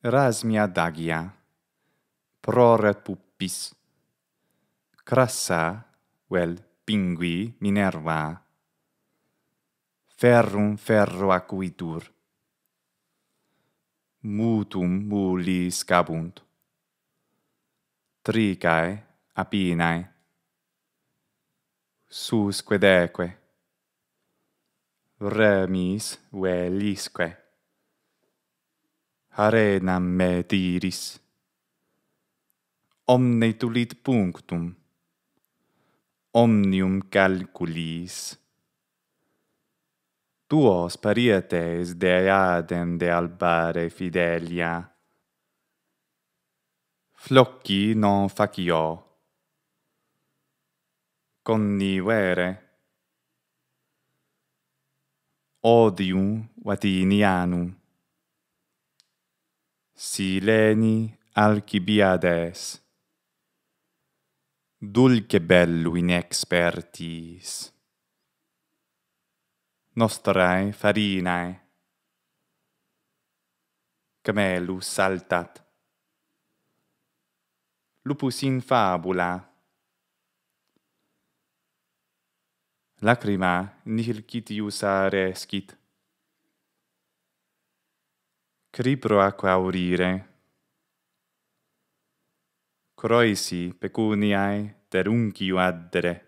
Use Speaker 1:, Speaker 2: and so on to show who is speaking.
Speaker 1: rasmia dagia prore puppis crassa vel pingui minerva ferrum ferro acuitur mutum muli scabunt tricae apinae susque deque remis velisque arenam me diris. Omne tulit punctum, omnium calculis. Tuos parietes de adem de albare fidelia. Flocchi non facio. Connivere. Odium vatinianum. Sileni alcibiades. Dulce bellu in expertis. Nostrae farinae. Camelu saltat. Lupus in fabula. Lacrima nihilcitius arescit scribro aqua aurire. Croisi pecuniae terungiu addere.